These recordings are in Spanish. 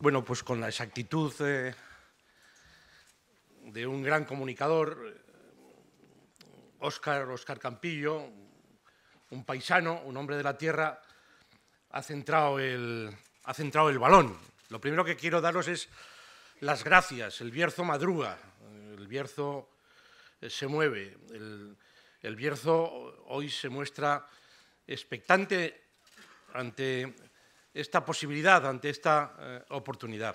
Bueno, pues con la exactitud eh, de un gran comunicador, eh, Óscar Oscar Campillo, un paisano, un hombre de la tierra, ha centrado, el, ha centrado el balón. Lo primero que quiero daros es las gracias. El Bierzo madruga, el Bierzo eh, se mueve, el, el Bierzo hoy se muestra expectante ante esta posibilidad, ante esta eh, oportunidad.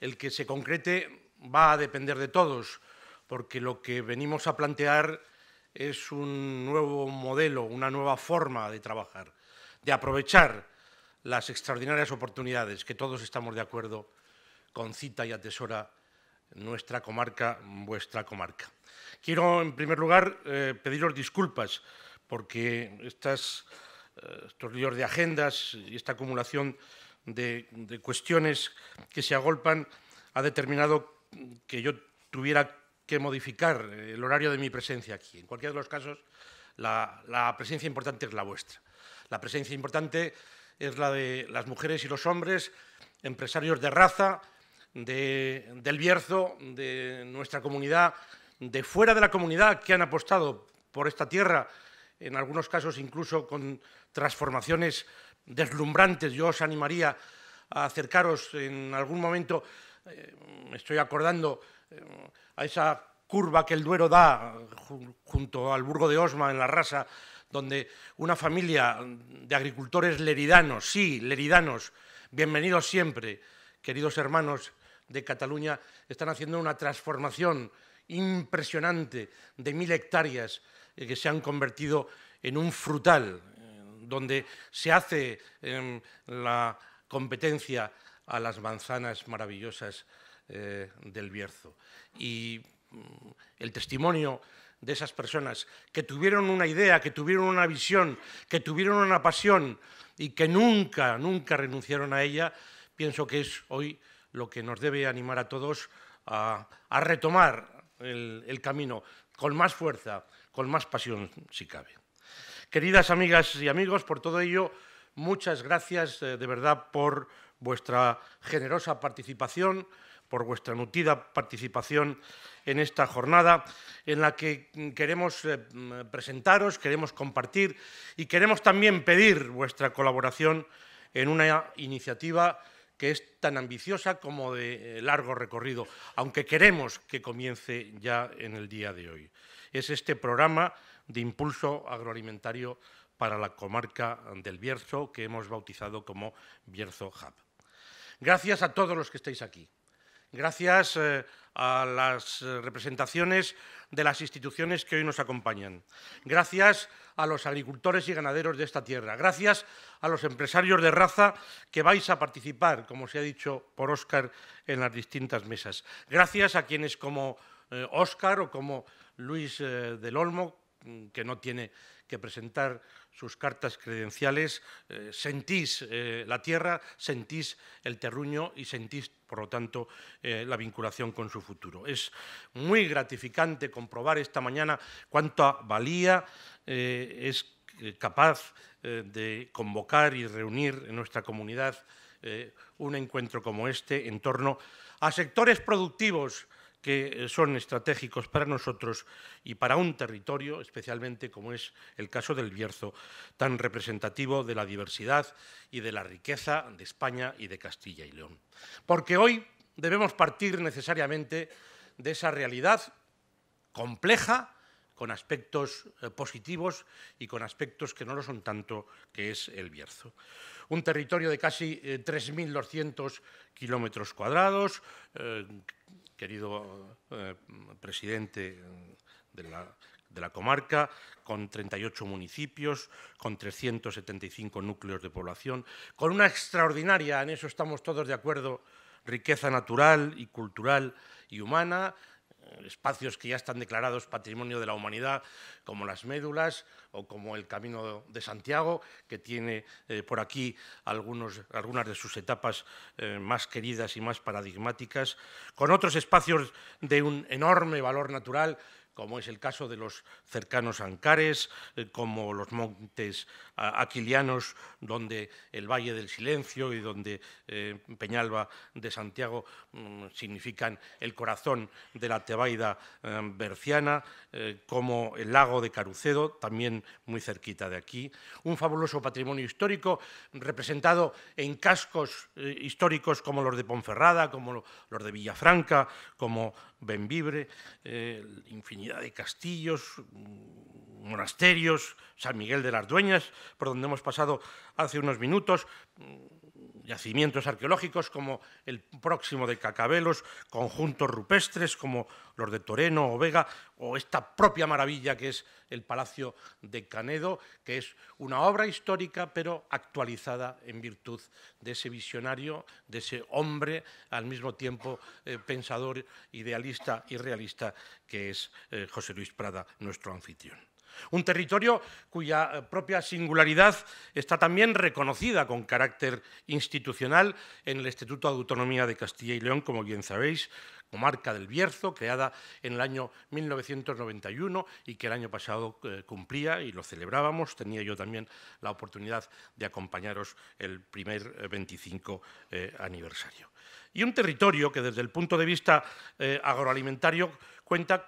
El que se concrete va a depender de todos, porque lo que venimos a plantear es un nuevo modelo, una nueva forma de trabajar, de aprovechar las extraordinarias oportunidades que todos estamos de acuerdo con cita y atesora nuestra comarca, vuestra comarca. Quiero, en primer lugar, eh, pediros disculpas porque estas eh, estos líos de agendas y esta acumulación de, cuestiones que se agolpan ha determinado que yo tuviera que modificar el horario de mi presencia aquí. En cualquiera de los casos, la, presencia importante es la vuestra. La presencia importante es la de las mujeres y los hombres, empresarios de raza, del Bierzo, de nuestra comunidad, de fuera de la comunidad que han apostado por esta tierra en algunos casos incluso con transformaciones deslumbrantes. Yo os animaría a acercaros en algún momento, eh, estoy acordando, eh, a esa curva que el Duero da junto al Burgo de Osma, en la Rasa, donde una familia de agricultores leridanos, sí, leridanos, bienvenidos siempre, queridos hermanos de Cataluña, están haciendo una transformación impresionante de mil hectáreas eh, que se han convertido en un frutal, eh, donde se hace eh, la competencia a las manzanas maravillosas del Bierzo. Y mm, el testimonio de esas personas que tuvieron una idea, que tuvieron una visión, que tuvieron una pasión y que nunca, nunca renunciaron a ella, pienso que es hoy lo que nos debe animar a todos a, retomar el, camino con más fuerza con más pasión si cabe. Queridas amigas y amigos, por todo ello, muchas gracias eh, de verdad por vuestra generosa participación, por vuestra nutrida participación en esta jornada en la que queremos eh, presentaros, queremos compartir y queremos también pedir vuestra colaboración en una iniciativa que es tan ambiciosa como de eh, largo recorrido, aunque queremos que comience ya en el día de hoy es este programa de impulso agroalimentario para la comarca del Bierzo que hemos bautizado como Bierzo Hub. Gracias a todos los que estáis aquí. Gracias eh, a las eh, representaciones de las instituciones que hoy nos acompañan. Gracias a los agricultores y ganaderos de esta tierra. Gracias a los empresarios de raza que vais a participar, como se ha dicho por Óscar, en las distintas mesas. Gracias a quienes como Oscar eh, o como Luis eh, del Olmo, mm, que no tiene que presentar sus cartas credenciales, eh, sentís la tierra, sentís el terruño y sentís, por lo tanto, la vinculación con su futuro. Es muy gratificante comprobar esta mañana cuánta valía es capaz de convocar y reunir en nuestra comunidad un encuentro como este en torno a sectores productivos, que eh, son estratégicos para nosotros y para un territorio, especialmente como es el caso del Bierzo, tan representativo de la diversidad y de la riqueza de España y de Castilla y León. Porque hoy debemos partir necesariamente de esa realidad compleja, con aspectos eh, positivos y con aspectos que no lo son tanto, que es el Bierzo. Un territorio de casi 3.200 eh, kilómetros cuadrados, querido eh, presidente de la, de la comarca, con 38 municipios, con 375 núcleos de población, con una extraordinaria, en eso estamos todos de acuerdo, riqueza natural y cultural y humana, eh, espacios que ya están declarados Patrimonio de la Humanidad, como las Médulas o como el Camino de Santiago, que tiene eh, por aquí algunas de sus etapas eh, más queridas y más paradigmáticas, con otros espacios de un enorme valor natural como es el caso de los cercanos Ancares, eh, como los montes aquilianos, donde el Valle del Silencio y donde eh, Peñalba de Santiago mm, significan el corazón de la Tebaida eh, berciana, como el lago de Carucedo, también muy cerquita de aquí. Un fabuloso patrimonio histórico representado en cascos históricos como los de Ponferrada, como los de Villafranca, como Benvibre, eh, infinidad de castillos, monasterios, San Miguel de las Dueñas, por donde hemos pasado hace unos minutos yacimientos arqueológicos como el próximo de Cacabelos, conjuntos rupestres como los de Toreno o Vega, o esta propia maravilla que es el Palacio de Canedo, que es una obra histórica pero actualizada en virtud de ese visionario, de ese hombre al mismo tiempo eh, pensador, idealista y realista que es eh, José Luis Prada, nuestro anfitrión. Un territorio cuya eh, propia singularidad está también reconocida con carácter institucional en el Instituto de Autonomía de Castilla y León, como bien sabéis, comarca del Bierzo, creada en el año 1991 y que el año pasado eh, cumplía y lo celebrábamos. Tenía yo también la oportunidad de acompañaros el primer 25 eh, aniversario. Y un territorio que desde el punto de vista agroalimentario cuenta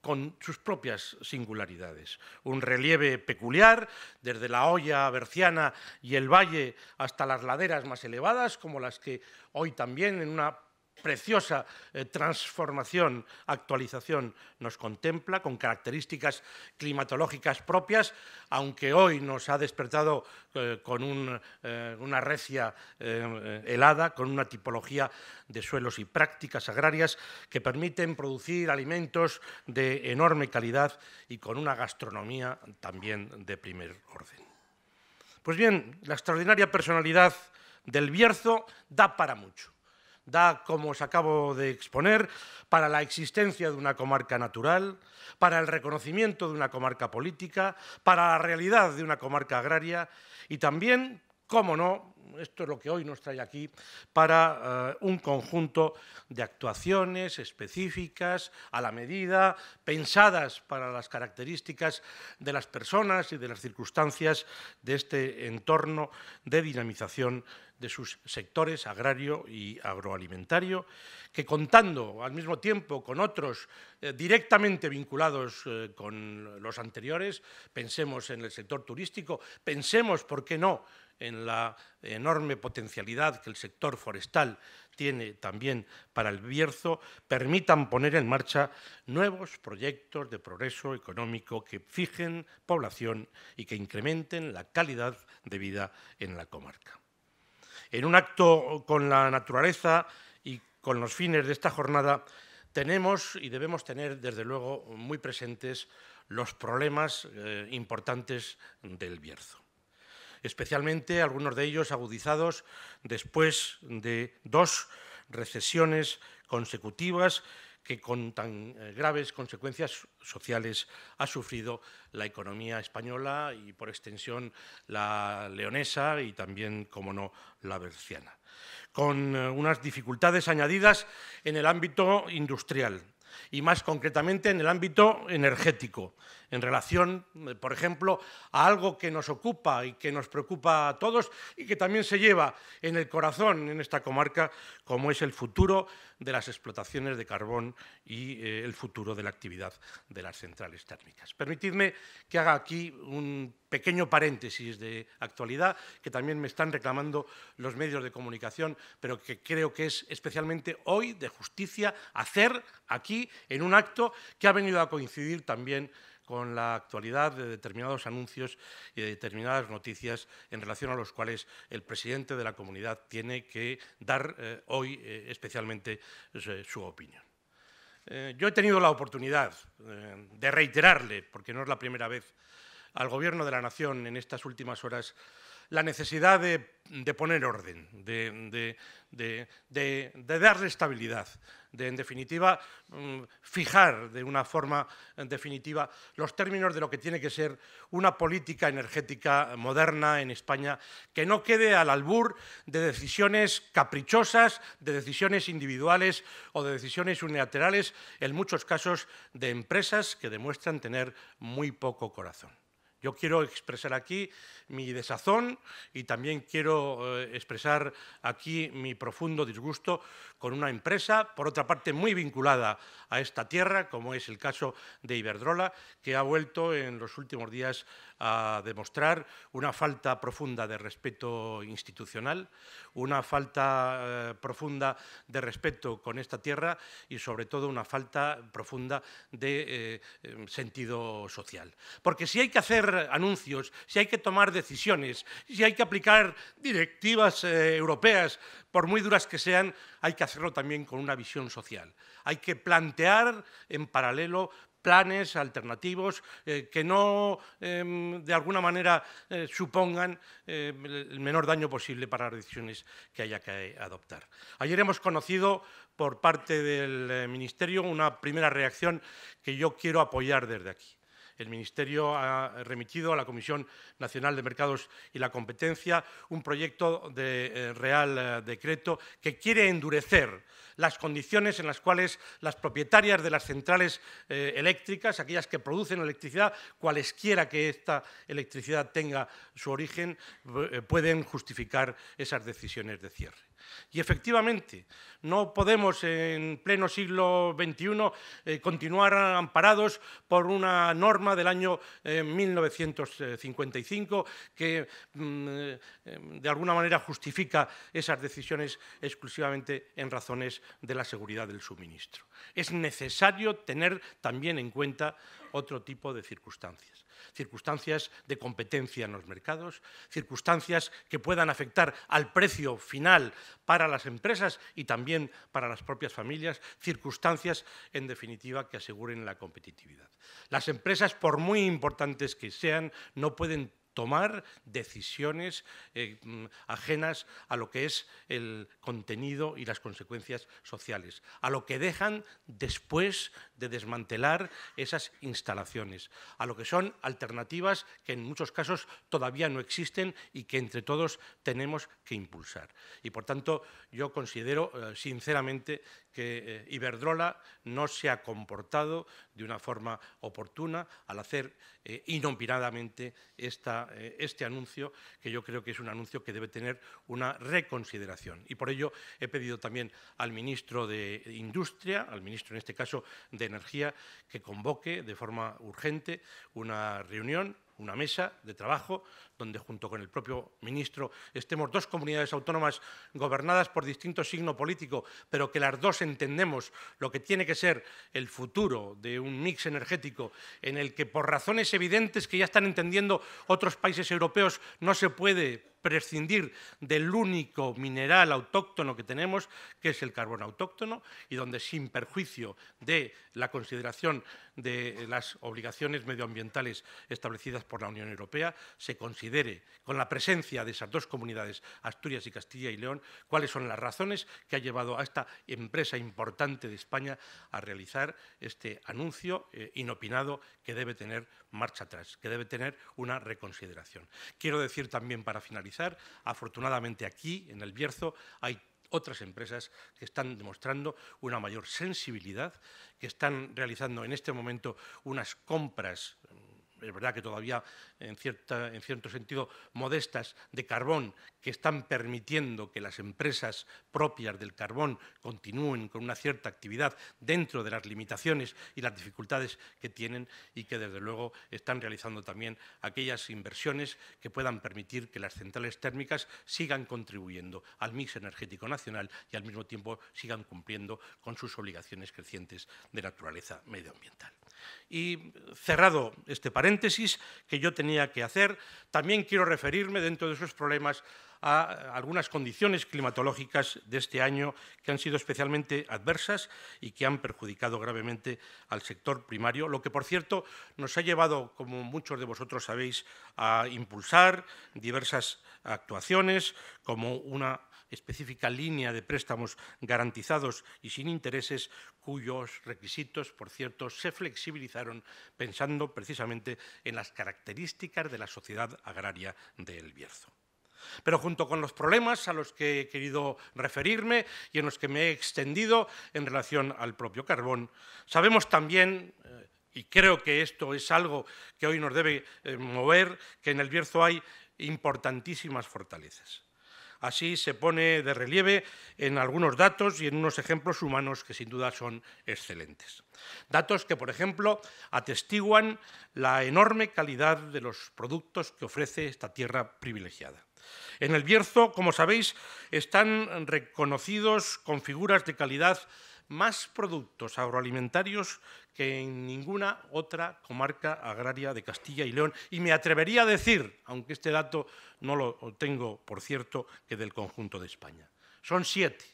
con sus propias singularidades. Un relieve peculiar, desde la olla berciana y el valle hasta las laderas más elevadas, como las que hoy también en una preciosa eh, transformación, actualización nos contempla con características climatológicas propias, aunque hoy nos ha despertado eh, con eh, una recia helada, con una tipología de suelos y prácticas agrarias que permiten producir alimentos de enorme calidad y con una gastronomía también de primer orden. Pues bien, la extraordinaria personalidad del Bierzo da para mucho da, como os acabo de exponer, para la existencia de una comarca natural, para el reconocimiento de una comarca política, para la realidad de una comarca agraria y también cómo no, esto es lo que hoy nos trae aquí, para eh, un conjunto de actuaciones específicas, a la medida, pensadas para las características de las personas y de las circunstancias de este entorno de dinamización de sus sectores agrario y agroalimentario, que contando al mismo tiempo con otros eh, directamente vinculados eh, con los anteriores, pensemos en el sector turístico, pensemos, ¿por qué no?, en la enorme potencialidad que el sector forestal tiene también para el Bierzo, permitan poner en marcha nuevos proyectos de progreso económico que fijen población y que incrementen la calidad de vida en la comarca. En un acto con la naturaleza y con los fines de esta jornada, tenemos y debemos tener, desde luego, muy presentes los problemas eh, importantes del Bierzo especialmente algunos de ellos agudizados después de dos recesiones consecutivas que con tan eh, graves consecuencias sociales ha sufrido la economía española y por extensión la leonesa y también, como no, la berciana, con eh, unas dificultades añadidas en el ámbito industrial y más concretamente en el ámbito energético, en relación, eh, por ejemplo, a algo que nos ocupa y que nos preocupa a todos y que también se lleva en el corazón en esta comarca, como es el futuro de las explotaciones de carbón y eh, el futuro de la actividad de las centrales térmicas. Permitidme que haga aquí un pequeño paréntesis de actualidad que también me están reclamando los medios de comunicación, pero que creo que es especialmente hoy de justicia hacer aquí en un acto que ha venido a coincidir también con la actualidad de determinados anuncios y de determinadas noticias en relación a los cuales el presidente de la comunidad tiene que dar eh, hoy eh, especialmente su eh, opinión. yo he tenido la oportunidad de reiterarle, porque no es la primera vez, al Gobierno de la Nación en estas últimas horas la necesidad de, poner orden, de, darle estabilidad, de, en definitiva, mm, fijar de una forma definitiva los términos de lo que tiene que ser una política energética moderna en España, que no quede al albur de decisiones caprichosas, de decisiones individuales o de decisiones unilaterales, en muchos casos de empresas que demuestran tener muy poco corazón. Yo quiero expresar aquí mi desazón y también quiero eh, expresar aquí mi profundo disgusto con una empresa, por otra parte, muy vinculada a esta tierra, como es el caso de Iberdrola, que ha vuelto en los últimos días a demostrar una falta profunda de respeto institucional, una falta eh, profunda de respeto con esta tierra y sobre todo una falta profunda de eh, em, sentido social. Porque si hay que hacer anuncios, si hay que tomar decisiones, si hay que aplicar directivas eh, europeas, por muy duras que sean, hay que hacerlo también con una visión social. Hay que plantear en paralelo planes alternativos eh, que no, em, de alguna manera, eh, supongan eh, el menor daño posible para las decisiones que haya que adoptar. Ayer hemos conocido por parte del Ministerio una primera reacción que yo quiero apoyar desde aquí. El Ministerio ha remitido a la Comisión Nacional de Mercados y la Competencia un proyecto de Real Decreto que quiere endurecer las condiciones en las cuales las propietarias de las centrales eh, eléctricas, aquellas que producen electricidad, cualesquiera que esta electricidad tenga su origen, eh, pueden justificar esas decisiones de cierre. Y efectivamente, no podemos en pleno siglo XXI eh, continuar amparados por una norma del año 1955 que mm, de alguna manera justifica esas decisiones exclusivamente en razones de la seguridad del suministro. Es necesario tener también en cuenta otro tipo de circunstancias. Circunstancias de competencia en los mercados, circunstancias que puedan afectar al precio final para las empresas y también para las propias familias, circunstancias, en definitiva, que aseguren la competitividad. Las empresas, por muy importantes que sean, no pueden tomar decisiones eh, mm, ajenas a lo que es el contenido y las consecuencias sociales, a lo que dejan después de desmantelar esas instalaciones, a lo que son alternativas que en muchos casos todavía no existen y que entre todos tenemos que impulsar. Y por tanto, yo considero eh, sinceramente que eh, Iberdrola no se ha comportado de una forma oportuna al hacer eh, inopinadamente esta, este anuncio, que yo creo que es un anuncio que debe tener una reconsideración. Y por ello he pedido también al ministro de Industria, al ministro en este caso de Energía que convoque de forma urgente una reunión una mesa de trabajo donde junto con el propio ministro estemos dos comunidades autónomas gobernadas por distinto signo político, pero que las dos entendemos lo que tiene que ser el futuro de un mix energético en el que por razones evidentes que ya están entendiendo otros países europeos no se puede prescindir del único mineral autóctono que tenemos, que es el carbón autóctono, y donde sin perjuicio de la consideración de las obligaciones medioambientales establecidas por la Unión Europea, se considere, con la presencia de esas dos comunidades, Asturias y Castilla y León, cuáles son las razones que ha llevado a esta empresa importante de España a realizar este anuncio eh, inopinado que debe tener marcha atrás, que debe tener una reconsideración. Quiero decir también, para finalizar, Afortunadamente aquí, en el Bierzo, hay otras empresas que están demostrando una mayor sensibilidad, que están realizando en este momento unas compras es verdad que todavía en, cierto sentido modestas, de carbón que están permitiendo que las empresas propias del carbón continúen con una cierta actividad dentro de las limitaciones y las dificultades que tienen y que desde luego están realizando también aquellas inversiones que puedan permitir que las centrales térmicas sigan contribuyendo al mix energético nacional y al mismo tiempo sigan cumpliendo con sus obligaciones crecientes de naturaleza medioambiental. Y cerrado este paréntesis que yo tenía que hacer, también quiero referirme dentro de esos problemas a algunas condiciones climatológicas de este año que han sido especialmente adversas y que han perjudicado gravemente al sector primario, lo que, por cierto, nos ha llevado, como muchos de vosotros sabéis, a impulsar diversas actuaciones, como una específica línea de préstamos garantizados y sin intereses, cuyos requisitos, por cierto, se flexibilizaron pensando precisamente en las características de la sociedad agraria del Bierzo. Pero junto con los problemas a los que he querido referirme y en los que me he extendido en relación al propio carbón, sabemos también, eh, y creo que esto es algo que hoy nos debe eh, mover, que en el Bierzo hay importantísimas fortalezas. Así se pone de relieve en algunos datos y en unos ejemplos humanos que sin duda son excelentes. Datos que, por ejemplo, atestiguan la enorme calidad de los productos que ofrece esta tierra privilegiada. En el Bierzo, como sabéis, están reconocidos con figuras de calidad más productos agroalimentarios que en ninguna otra comarca agraria de Castilla y León. Y me atrevería a decir, aunque este dato no lo tengo, por cierto, que del conjunto de España. Son siete.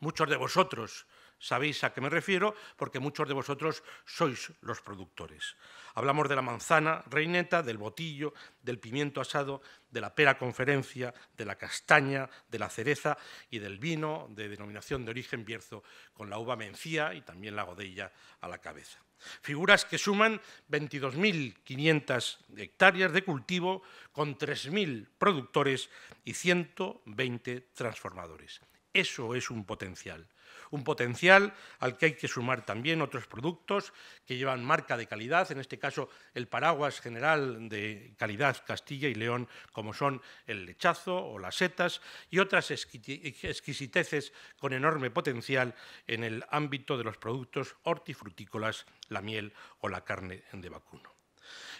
Muchos de vosotros Sabéis a qué me refiero porque muchos de vosotros sois los productores. Hablamos de la manzana reineta, del botillo, del pimiento asado, de la pera conferencia, de la castaña, de la cereza y del vino de denominación de origen bierzo con la uva mencía y también la godella a la cabeza. Figuras que suman 22.500 hectáreas de cultivo con 3.000 productores y 120 transformadores. Eso es un potencial. Un potencial al que hay que sumar también otros productos que llevan marca de calidad, en este caso el paraguas general de calidad Castilla y León, como son el lechazo o las setas y otras exquisiteces con enorme potencial en el ámbito de los productos hortifrutícolas, la miel o la carne de vacuno.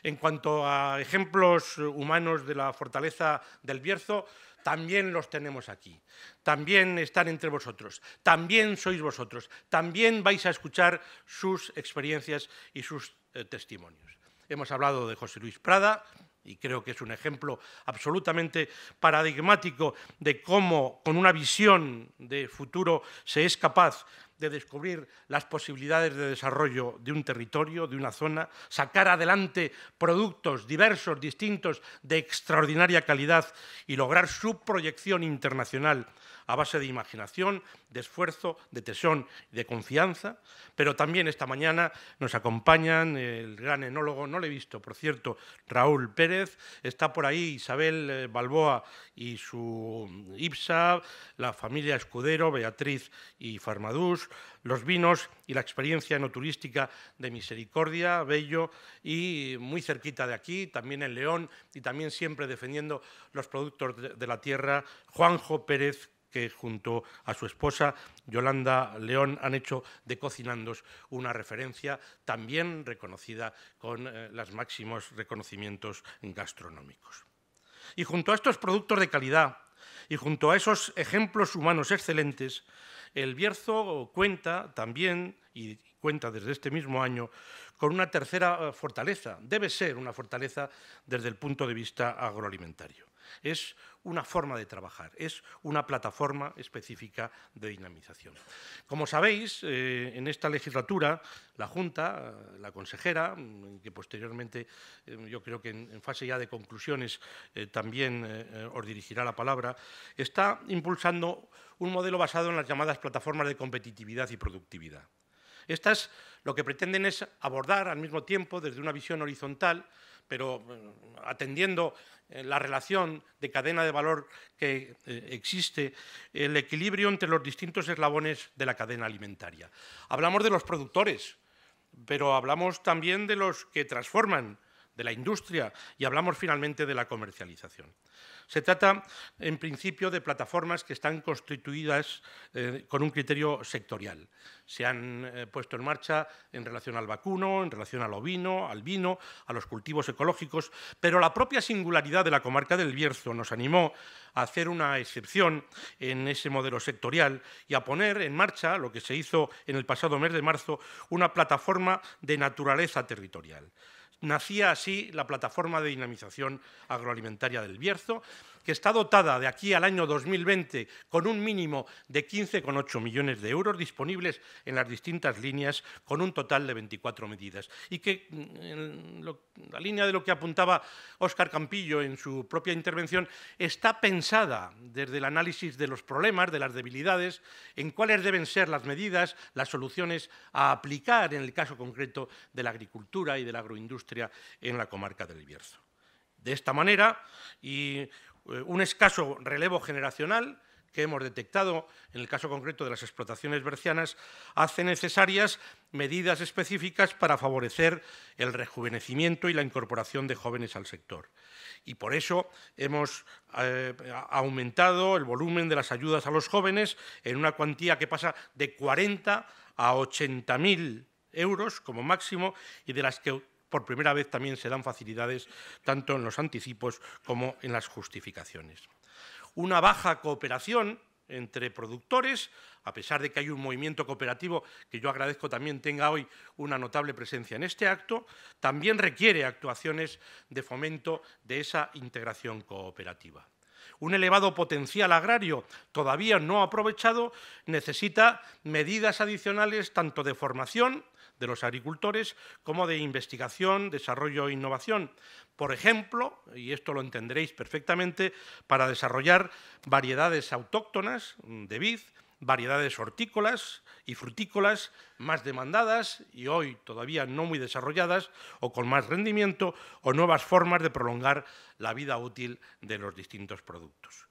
En cuanto a ejemplos humanos de la fortaleza del Bierzo, también los tenemos aquí, también están entre vosotros, también sois vosotros, también vais a escuchar sus experiencias y sus eh, testimonios. Hemos hablado de José Luis Prada, y creo que es un ejemplo absolutamente paradigmático de cómo con una visión de futuro se es capaz de descubrir las posibilidades de desarrollo de un territorio, de una zona, sacar adelante productos diversos, distintos, de extraordinaria calidad y lograr su proyección internacional a base de imaginación, de esfuerzo, de tesón y de confianza. Pero también esta mañana nos acompañan el gran enólogo, no lo he visto, por cierto, Raúl Pérez, está por ahí Isabel eh, Balboa y su mm, IPSA, la familia Escudero, Beatriz y Farmadús, los vinos y la experiencia enoturística de Misericordia, Bello y muy cerquita de aquí, también en León y también siempre defendiendo los productos de la tierra, Juanjo Pérez que junto a su esposa Yolanda León han hecho de Cocinandos una referencia también reconocida con eh, los máximos reconocimientos gastronómicos. Y junto a estos productos de calidad y junto a esos ejemplos humanos excelentes, el Bierzo cuenta también, y cuenta desde este mismo año, con una tercera eh, fortaleza. Debe ser una fortaleza desde el punto de vista agroalimentario. Es una forma de trabajar, es una plataforma específica de dinamización. Como sabéis, eh, en esta legislatura, la Junta, eh, la consejera, mm, que posteriormente eh, yo creo que en, fase ya de conclusiones también os dirigirá la palabra, está impulsando un modelo basado en las llamadas plataformas de competitividad y productividad. Estas lo que pretenden es abordar al mismo tiempo desde una visión horizontal, pero eh, atendiendo eh, la relación de cadena de valor que eh, existe, el equilibrio entre los distintos eslabones de la cadena alimentaria. Hablamos de los productores, pero hablamos también de los que transforman, de la industria y hablamos finalmente de la comercialización. Se trata, en principio, de plataformas que están constituidas eh, con un criterio sectorial. Se han eh, puesto en marcha en relación al vacuno, en relación al ovino, al vino, a los cultivos ecológicos, pero la propia singularidad de la comarca del Bierzo nos animó a hacer una excepción en ese modelo sectorial y a poner en marcha, lo que se hizo en el pasado mes de marzo, una plataforma de naturaleza territorial. Nacía así la plataforma de dinamización agroalimentaria del Bierzo, que está dotada de aquí al año 2020 con un mínimo de 15,8 millones de euros disponibles en las distintas líneas, con un total de 24 medidas. Y que, mm, en la línea de lo que apuntaba Óscar Campillo en su propia intervención, está pensada desde el análisis de los problemas, de las debilidades, en cuáles deben ser las medidas, las soluciones a aplicar en el caso concreto de la agricultura y de la agroindustria en la comarca del Bierzo. De esta manera, y eh, un escaso relevo generacional que hemos detectado en el caso concreto de las explotaciones bercianas hace necesarias medidas específicas para favorecer el rejuvenecimiento y la incorporación de jóvenes al sector. Y por eso hemos eh, aumentado el volumen de las ayudas a los jóvenes en una cuantía que pasa de 40 a mil euros como máximo y de las que por primera vez también se dan facilidades tanto en los anticipos como en las justificaciones. Una baja cooperación entre productores, a pesar de que hay un movimiento cooperativo que yo agradezco también tenga hoy una notable presencia en este acto, también requiere actuaciones de fomento de esa integración cooperativa. Un elevado potencial agrario todavía no aprovechado necesita medidas adicionales tanto de formación, de los agricultores como de investigación, desarrollo e innovación. Por ejemplo, y esto lo entenderéis perfectamente, para desarrollar variedades autóctonas de vid, variedades hortícolas y frutícolas más demandadas y hoy todavía no muy desarrolladas o con más rendimiento o nuevas formas de prolongar la vida útil de los distintos productos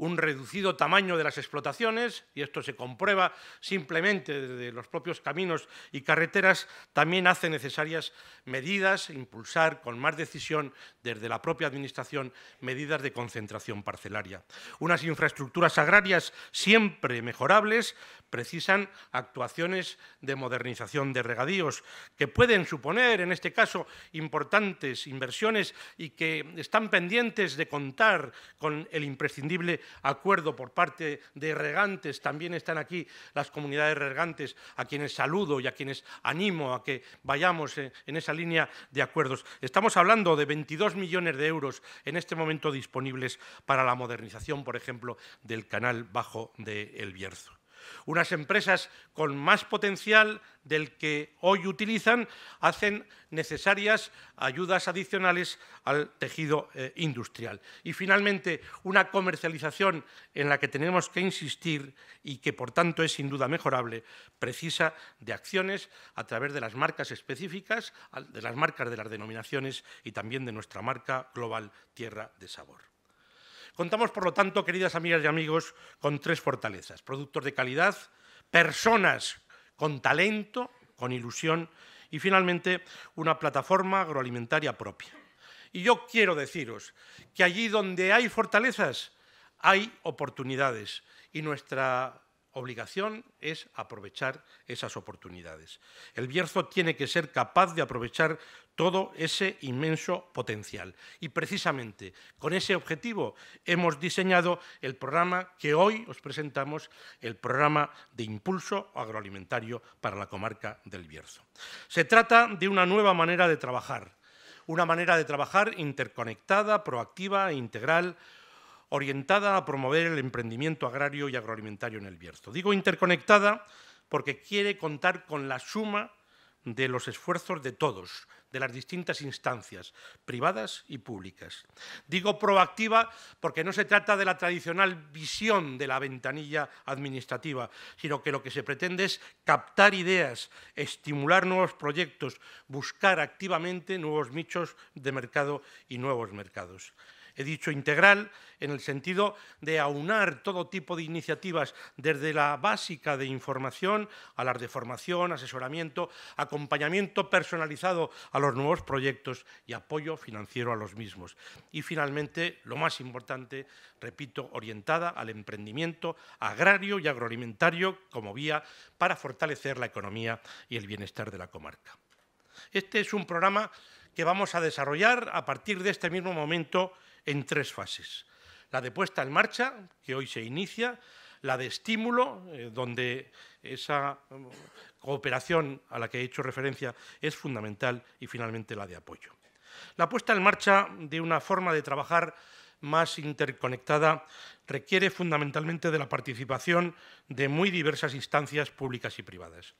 un reducido tamaño de las explotaciones, y esto se comprueba simplemente desde los propios caminos y carreteras, también hace necesarias medidas, impulsar con más decisión desde la propia Administración medidas de concentración parcelaria. Unas infraestructuras agrarias siempre mejorables, precisan actuaciones de modernización de regadíos, que pueden suponer, en este caso, importantes inversiones y que están pendientes de contar con el imprescindible acuerdo por parte de regantes. También están aquí las comunidades regantes, a quienes saludo y a quienes animo a que vayamos eh, en esa línea de acuerdos. Estamos hablando de 22 millones de euros en este momento disponibles para la modernización, por ejemplo, del canal bajo de El Bierzo. Unas empresas con más potencial del que hoy utilizan hacen necesarias ayudas adicionales al tejido eh, industrial. Y finalmente, una comercialización en la que tenemos que insistir y que por tanto es sin duda mejorable, precisa de acciones a través de las marcas específicas, de las marcas de las denominaciones y también de nuestra marca global Tierra de Sabor. Contamos, por lo tanto, queridas amigas y amigos, con tres fortalezas. Productos de calidad, personas con talento, con ilusión y, finalmente, una plataforma agroalimentaria propia. Y yo quiero deciros que allí donde hay fortalezas, hay oportunidades. Y nuestra obligación es aprovechar esas oportunidades. El Bierzo tiene que ser capaz de aprovechar todo ese inmenso potencial. Y precisamente con ese objetivo hemos diseñado el programa que hoy os presentamos, el programa de impulso agroalimentario para la comarca del Bierzo. Se trata de una nueva manera de trabajar, una manera de trabajar interconectada, proactiva e integral orientada a promover el emprendimiento agrario y agroalimentario en el Bierzo. Digo interconectada porque quiere contar con la suma de los esfuerzos de todos, de las distintas instancias, privadas y públicas. Digo proactiva porque no se trata de la tradicional visión de la ventanilla administrativa, sino que lo que se pretende es captar ideas, estimular nuevos proyectos, buscar activamente nuevos nichos de mercado y nuevos mercados he dicho integral, en el sentido de aunar todo tipo de iniciativas, desde la básica de información a las de formación, asesoramiento, acompañamiento personalizado a los nuevos proyectos y apoyo financiero a los mismos. Y finalmente, lo más importante, repito, orientada al emprendimiento agrario y agroalimentario como vía para fortalecer la economía y el bienestar de la comarca. Este es un programa que vamos a desarrollar a partir de este mismo momento en tres fases. La de puesta en marcha, que hoy se inicia, la de estímulo, eh, donde esa mm, cooperación a la que he hecho referencia es fundamental, y finalmente la de apoyo. La puesta en marcha de una forma de trabajar más interconectada requiere fundamentalmente de la participación de muy diversas instancias públicas y privadas.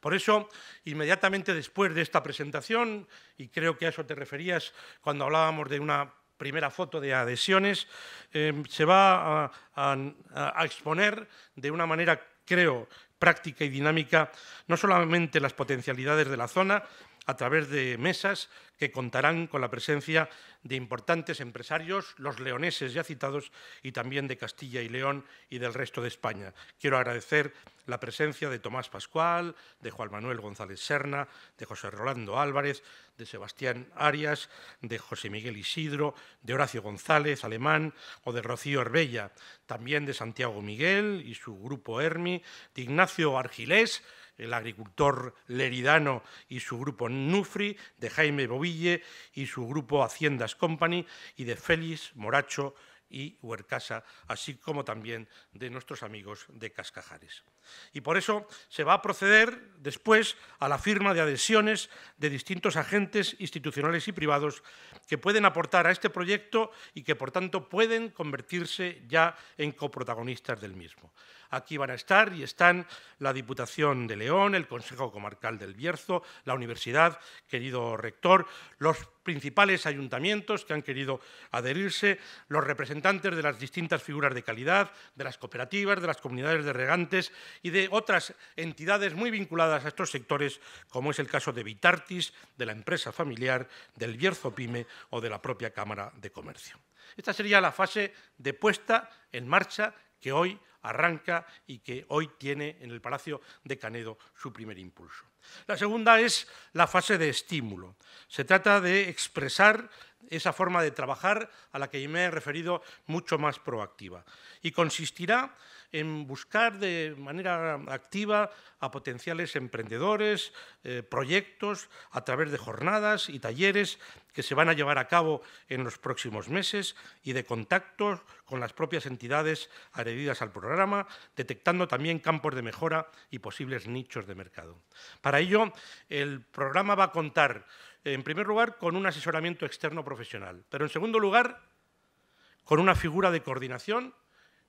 Por eso, inmediatamente después de esta presentación, y creo que a eso te referías cuando hablábamos de una primera foto de adhesiones, em, se va a exponer de una manera, creo, práctica y dinámica no solamente las potencialidades de la zona a través de mesas, que contarán con la presencia de importantes empresarios, los leoneses ya citados, y también de Castilla y León y del resto de España. Quiero agradecer la presencia de Tomás Pascual, de Juan Manuel González Serna, de José Rolando Álvarez, de Sebastián Arias, de José Miguel Isidro, de Horacio González Alemán o de Rocío Herbella, también de Santiago Miguel y su grupo Hermi, de Ignacio Argilés, el agricultor leridano y su grupo Nufri, de Jaime Boville y su grupo Haciendas Company y de Félix Moracho y Huercasa, así como también de nuestros amigos de Cascajares. Y por eso se va a proceder después a la firma de adhesiones de distintos agentes institucionales y privados que pueden aportar a este proyecto y que por tanto pueden convertirse ya en coprotagonistas del mismo. Aquí van a estar y están la Diputación de León, el Consejo Comarcal del Bierzo, la Universidad, querido rector, los principales ayuntamientos que han querido adherirse, los representantes de las distintas figuras de calidad, de las cooperativas, de las comunidades de regantes y de otras entidades muy vinculadas a estos sectores, como es el caso de Vitartis, de la empresa familiar, del Bierzo Pyme o de la propia Cámara de Comercio. Esta sería la fase de puesta en marcha que hoy arranca y que hoy tiene en el Palacio de Canedo su primer impulso. La segunda es la fase de estímulo. Se trata de expresar esa forma de trabajar a la que me he referido mucho más proactiva y consistirá en buscar de manera activa a potenciales emprendedores, eh, proyectos, a través de jornadas y talleres que se van a llevar a cabo en los próximos meses y de contactos con las propias entidades adheridas al programa, detectando también campos de mejora y posibles nichos de mercado. Para ello, el programa va a contar, en primer lugar, con un asesoramiento externo profesional, pero en segundo lugar, con una figura de coordinación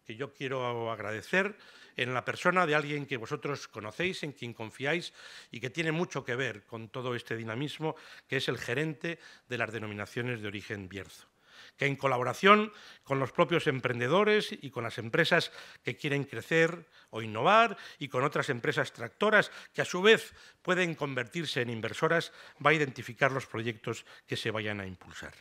que yo quiero agradecer en la persona de alguien que vosotros conocéis, en quien confiáis y que tiene mucho que ver con todo este dinamismo, que es el gerente de las denominaciones de origen Bierzo que en colaboración con los propios emprendedores y con las empresas que quieren crecer o innovar y con otras empresas tractoras que a su vez pueden convertirse en inversoras, va a identificar los proyectos que se vayan a impulsar.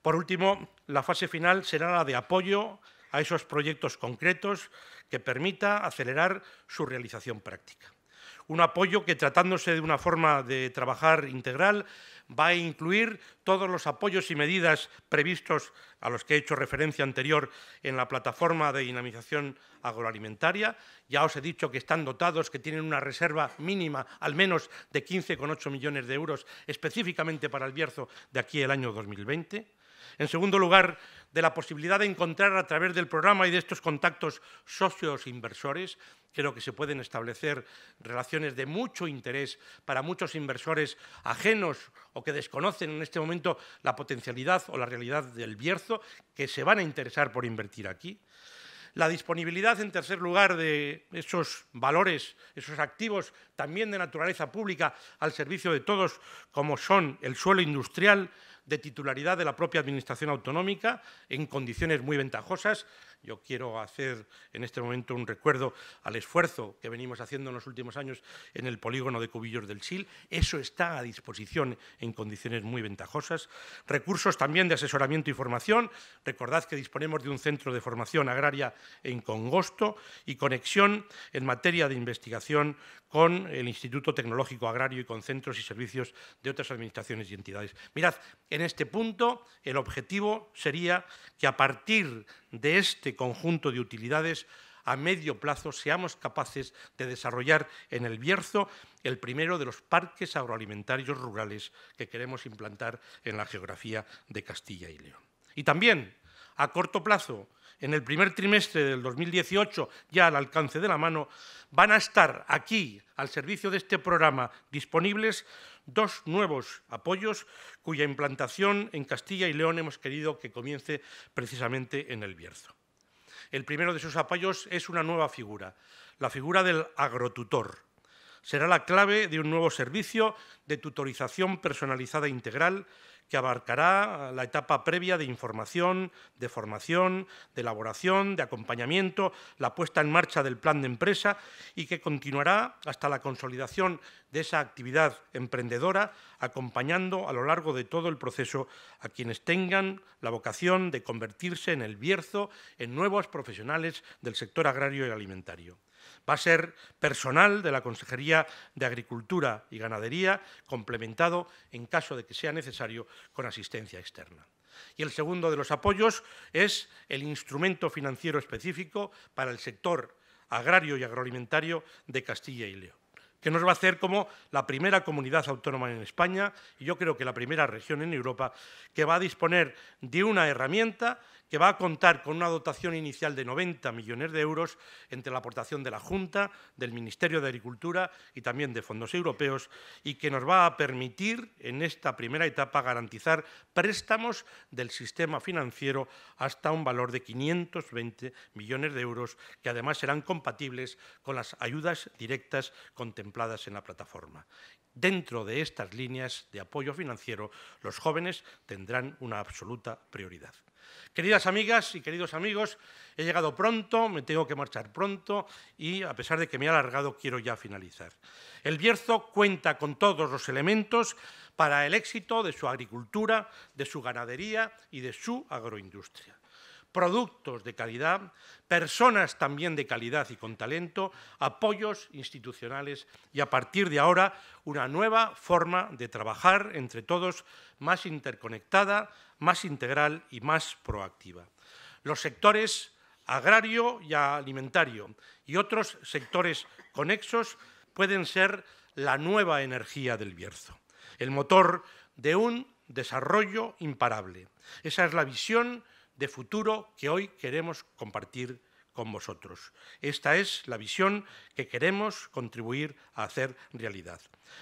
Por último, la fase final será la de apoyo a esos proyectos concretos que permita acelerar su realización práctica. Un apoyo que, tratándose de una forma de trabajar integral, va a incluir todos los apoyos y medidas previstos a los que he hecho referencia anterior en la plataforma de dinamización agroalimentaria. Ya os he dicho que están dotados, que tienen una reserva mínima al menos de 15,8 millones de euros específicamente para el Bierzo de aquí el año 2020 en segundo lugar, de la posibilidad de encontrar a través del programa y de estos contactos socios inversores. Creo que se pueden establecer relaciones de mucho interés para muchos inversores ajenos o que desconocen en este momento la potencialidad o la realidad del Bierzo, que se van a interesar por invertir aquí. La disponibilidad, en tercer lugar, de esos valores, esos activos también de naturaleza pública al servicio de todos, como son el suelo industrial, de titularidad de la propia Administración autonómica en condiciones muy ventajosas yo quiero hacer en este momento un recuerdo al esfuerzo que venimos haciendo en los últimos años en el polígono de Cubillos del Sil. Eso está a disposición en condiciones muy ventajosas. Recursos también de asesoramiento y formación. Recordad que disponemos de un centro de formación agraria en Congosto y conexión en materia de investigación con el Instituto Tecnológico Agrario y con centros y servicios de otras administraciones y entidades. Mirad, en este punto el objetivo sería que a partir de este conjunto de utilidades a medio plazo seamos capaces de desarrollar en el Bierzo el primero de los parques agroalimentarios rurales que queremos implantar en la geografía de Castilla y León. Y también, a corto plazo, en el primer trimestre del 2018, ya al alcance de la mano, van a estar aquí, al servicio de este programa, disponibles dos nuevos apoyos cuya implantación en Castilla y León hemos querido que comience precisamente en el Bierzo. El primero de esos apoyos es una nueva figura, la figura del agrotutor. Será la clave de un nuevo servicio de tutorización personalizada integral que abarcará la etapa previa de información, de formación, de elaboración, de acompañamiento, la puesta en marcha del plan de empresa y que continuará hasta la consolidación de esa actividad emprendedora, acompañando a lo largo de todo el proceso a quienes tengan la vocación de convertirse en el Bierzo, en nuevos profesionales del sector agrario y alimentario. Va a ser personal de la Consejería de Agricultura y Ganadería, complementado, en caso de que sea necesario, con asistencia externa. Y el segundo de los apoyos es el instrumento financiero específico para el sector agrario y agroalimentario de Castilla y León que nos va a hacer como la primera comunidad autónoma en España y yo creo que la primera región en Europa que va a disponer de una herramienta que va a contar con una dotación inicial de 90 millones de euros entre la aportación de la Junta, del Ministerio de Agricultura y también de fondos europeos y que nos va a permitir en esta primera etapa garantizar préstamos del sistema financiero hasta un valor de 520 millones de euros que además serán compatibles con las ayudas directas contempladas en la plataforma. Dentro de estas líneas de apoyo financiero, los jóvenes tendrán una absoluta prioridad. Queridas amigas y queridos amigos, he llegado pronto, me tengo que marchar pronto y, a pesar de que me he alargado, quiero ya finalizar. El Bierzo cuenta con todos los elementos para el éxito de su agricultura, de su ganadería y de su agroindustria productos de calidad, personas también de calidad y con talento, apoyos institucionales y a partir de ahora una nueva forma de trabajar entre todos más interconectada, más integral y más proactiva. Los sectores agrario y alimentario y otros sectores conexos pueden ser la nueva energía del Bierzo, el motor de un desarrollo imparable. Esa es la visión de futuro que hoy queremos compartir con vosotros. Esta es la visión que queremos contribuir a hacer realidad.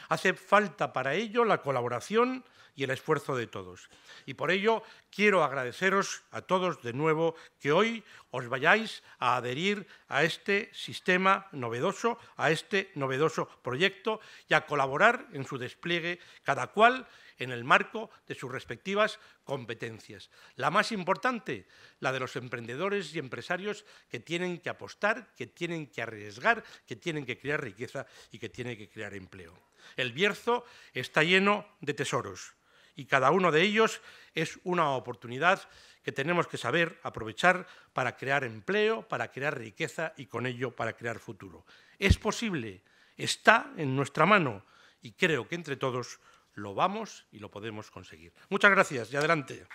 Hace falta para ello la colaboración y el esfuerzo de todos. Y por ello quiero agradeceros a todos de nuevo que hoy os vayáis a adherir a este sistema novedoso, a este novedoso proyecto y a colaborar en su despliegue, cada cual en el marco de sus respectivas competencias. La más importante, la de los emprendedores y empresarios que tienen que apostar, que tienen que arriesgar, que tienen que crear riqueza y que tienen que crear empleo. El Bierzo está lleno de tesoros y cada uno de ellos es una oportunidad que tenemos que saber aprovechar para crear empleo, para crear riqueza y con ello para crear futuro. Es posible, está en nuestra mano y creo que entre todos lo vamos y lo podemos conseguir. Muchas gracias y adelante.